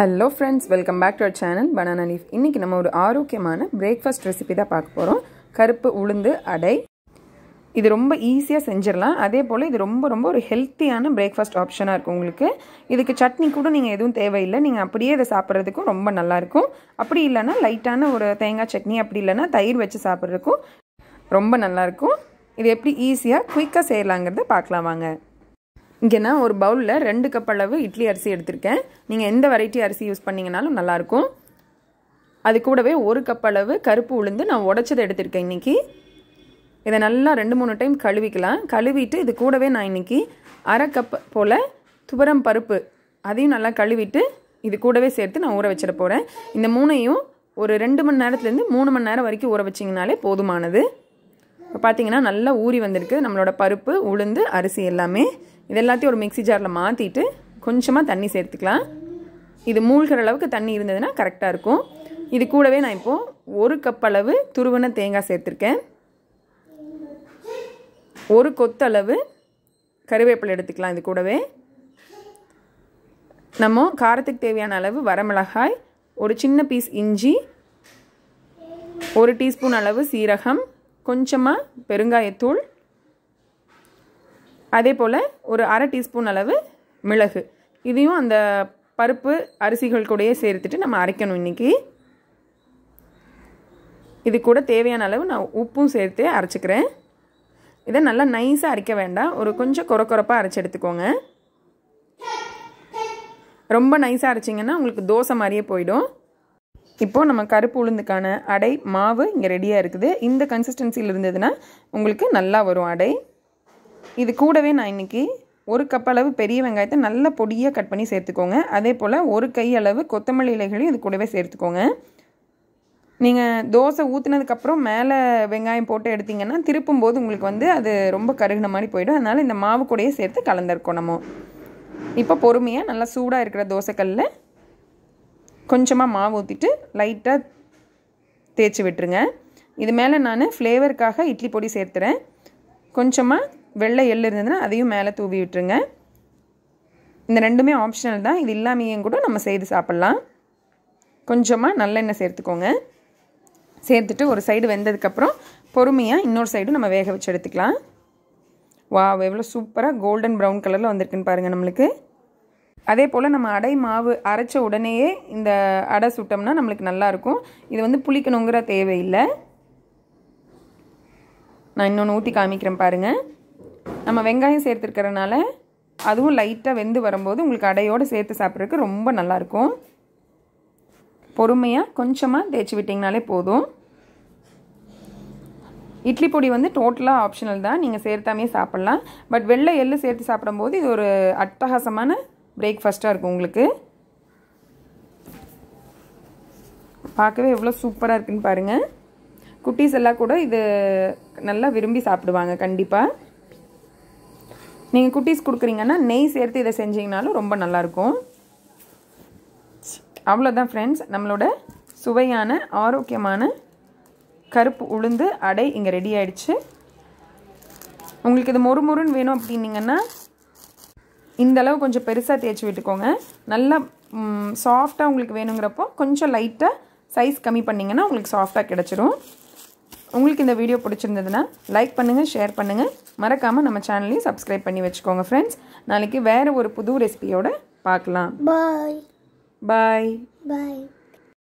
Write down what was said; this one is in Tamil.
hello friends welcome back to our channel banana leaf இன்றைக்கி நம்ம ஒரு ஆரோக்கியமான பிரேக்ஃபாஸ்ட் ரெசிபி தான் பார்க்க போகிறோம் கருப்பு உளுந்து அடை இது ரொம்ப ஈஸியாக செஞ்சிடலாம் அதே போல் இது ரொம்ப ரொம்ப ஒரு ஹெல்த்தியான பிரேக்ஃபாஸ்ட் ஆப்ஷனாக இருக்கும் உங்களுக்கு இதுக்கு சட்னி கூட நீங்கள் எதுவும் தேவையில்லை நீங்கள் அப்படியே இதை சாப்பிட்றதுக்கும் ரொம்ப நல்லாயிருக்கும் அப்படி இல்லைனா லைட்டான ஒரு தேங்காய் சட்னி அப்படி இல்லைன்னா தயிர் வச்சு சாப்பிட்றதுக்கும் ரொம்ப நல்லாயிருக்கும் இது எப்படி ஈஸியாக குயிக்காக செய்யலாங்கிறத பார்க்கலாம் வாங்க இங்கே நான் ஒரு பவுலில் ரெண்டு கப் அளவு இட்லி அரிசி எடுத்திருக்கேன் நீங்கள் எந்த வெரைட்டி அரிசி யூஸ் பண்ணிங்கனாலும் நல்லாயிருக்கும் அது கூடவே ஒரு கப் அளவு கருப்பு உளுந்து நான் உடச்சதை எடுத்திருக்கேன் இன்றைக்கி இதை நல்லா ரெண்டு மூணு டைம் கழுவிக்கலாம் கழுவிட்டு இது கூடவே நான் இன்றைக்கி அரை கப் போல் துவரம் பருப்பு அதையும் நல்லா கழுவிட்டு இது கூடவே சேர்த்து நான் ஊற வச்சிட போகிறேன் இந்த மூணையும் ஒரு ரெண்டு மணி நேரத்துலேருந்து மூணு மணி நேரம் வரைக்கும் ஊற வச்சிங்கனாலே போதுமானது இப்போ பார்த்தீங்கன்னா நல்லா ஊறி வந்திருக்கு நம்மளோட பருப்பு உளுந்து அரிசி எல்லாமே இதெல்லாத்தையும் ஒரு மிக்சி ஜாரில் மாற்றிட்டு கொஞ்சமாக தண்ணி சேர்த்துக்கலாம் இது மூழ்கிற அளவுக்கு தண்ணி இருந்ததுன்னா கரெக்டாக இருக்கும் இது கூடவே நான் இப்போது ஒரு கப் அளவு துருவன தேங்காய் சேர்த்துருக்கேன் ஒரு கொத்தளவு கருவேப்பிலை எடுத்துக்கலாம் இது கூடவே நம்ம காரத்துக்கு தேவையான அளவு வரமிளகாய் ஒரு சின்ன பீஸ் இஞ்சி ஒரு டீஸ்பூன் அளவு சீரகம் கொஞ்சமாக பெருங்காயத்தூள் அதே போல் ஒரு அரை டீஸ்பூன் அளவு மிளகு இதையும் அந்த பருப்பு அரிசிகள் கூடயே சேர்த்துட்டு நம்ம அரைக்கணும் இன்றைக்கி இது கூட தேவையான அளவு நான் உப்பும் சேர்த்து அரைச்சிக்கிறேன் இதை நல்லா நைஸாக அரைக்க வேண்டாம் ஒரு கொஞ்சம் குறை குறப்பாக அரைச்சி எடுத்துக்கோங்க ரொம்ப நைஸாக அரைச்சிங்கன்னா உங்களுக்கு தோசை மாதிரியே போயிடும் இப்போது நம்ம கருப்பு உளுந்துக்கான அடை மாவு இங்கே ரெடியாக இருக்குது இந்த கன்சிஸ்டன்சியில் இருந்ததுன்னா உங்களுக்கு நல்லா வரும் அடை இது கூடவே நான் இன்றைக்கி ஒரு கப் அளவு பெரிய வெங்காயத்தை நல்ல பொடியாக கட் பண்ணி சேர்த்துக்கோங்க அதே போல் ஒரு கை அளவு கொத்தமல்லி இலைகளையும் இது கூடவே சேர்த்துக்கோங்க நீங்கள் தோசை ஊற்றுனதுக்கப்புறம் மேலே வெங்காயம் போட்டு எடுத்திங்கன்னா திருப்பும் போது உங்களுக்கு வந்து அது ரொம்ப கருகின மாதிரி போயிடும் அதனால் இந்த மாவு கூடையே சேர்த்து கலந்துருக்கோம் நம்ம இப்போ பொறுமையாக நல்லா சூடாக இருக்கிற தோசைக்கல்லில் கொஞ்சமாக மாவு ஊற்றிட்டு லைட்டாக தேய்ச்சி விட்டுருங்க இது மேலே நான் ஃப்ளேவருக்காக இட்லி பொடி சேர்த்துறேன் கொஞ்சமாக வெள்ளை எள் இருந்ததுன்னா அதையும் மேலே தூவி விட்டுருங்க இந்த ரெண்டுமே ஆப்ஷனல் தான் இது இல்லாமையும் கூட நம்ம செய்து சாப்பிட்லாம் கொஞ்சமாக நல்லெண்ணெய் சேர்த்துக்கோங்க சேர்த்துட்டு ஒரு சைடு வெந்ததுக்கப்புறம் பொறுமையாக இன்னொரு சைடும் நம்ம வேக வச்சு எடுத்துக்கலாம் வா எவ்வளோ சூப்பராக கோல்டன் ப்ரௌன் கலரில் வந்திருக்குன்னு பாருங்கள் நம்மளுக்கு அதே போல் நம்ம அடை மாவு அரைச்ச உடனேயே இந்த அடை சுட்டோம்னா நம்மளுக்கு நல்லாயிருக்கும் இது வந்து புளிக்கணுங்கிற தேவையில்லை நான் இன்னொன்று ஊற்றி காமிக்கிறேன் பாருங்கள் நம்ம வெங்காயம் சேர்த்துருக்கிறனால அதுவும் லைட்டாக வெந்து வரும்போது உங்களுக்கு அடையோடு சேர்த்து சாப்பிட்றதுக்கு ரொம்ப நல்லாயிருக்கும் பொறுமையாக கொஞ்சமாக தேய்ச்சி விட்டிங்கனாலே போதும் இட்லி பொடி வந்து டோட்டலாக ஆப்ஷனல் தான் நீங்கள் சேர்த்தாமே சாப்பிட்லாம் பட் வெள்ளை எள்ளு சேர்த்து சாப்பிடும்போது இது ஒரு அட்டகாசமான பிரேக்ஃபாஸ்ட்டாக இருக்கும் உங்களுக்கு பார்க்கவே எவ்வளோ சூப்பராக இருக்குன்னு பாருங்கள் குட்டீஸ் எல்லாம் கூட இது நல்லா விரும்பி சாப்பிடுவாங்க கண்டிப்பாக நீங்கள் குட்டீஸ் கொடுக்குறீங்கன்னா நெய் சேர்த்து இதை செஞ்சிங்கனாலும் ரொம்ப நல்லாயிருக்கும் அவ்வளோதான் ஃப்ரெண்ட்ஸ் நம்மளோட சுவையான ஆரோக்கியமான கருப்பு உளுந்து அடை இங்கே ரெடி ஆயிடுச்சு உங்களுக்கு இது மொறு மொறுன்னு வேணும் அப்படின்னிங்கன்னா இந்தளவு கொஞ்சம் பெருசாக தேய்ச்சி விட்டுக்கோங்க நல்லா சாஃப்டாக உங்களுக்கு வேணுங்கிறப்போ கொஞ்சம் லைட்டாக சைஸ் கம்மி பண்ணிங்கன்னா உங்களுக்கு சாஃப்டாக கிடச்சிரும் உங்களுக்கு இந்த வீடியோ பிடிச்சிருந்ததுன்னா லைக் பண்ணுங்கள் ஷேர் பண்ணுங்கள் மறக்காமல் நம்ம சேனலையும் சப்ஸ்கிரைப் பண்ணி வச்சுக்கோங்க ஃப்ரெண்ட்ஸ் நாளைக்கு வேறு ஒரு புது ரெசிபியோடு பார்க்கலாம் பாய் பாய் பாய்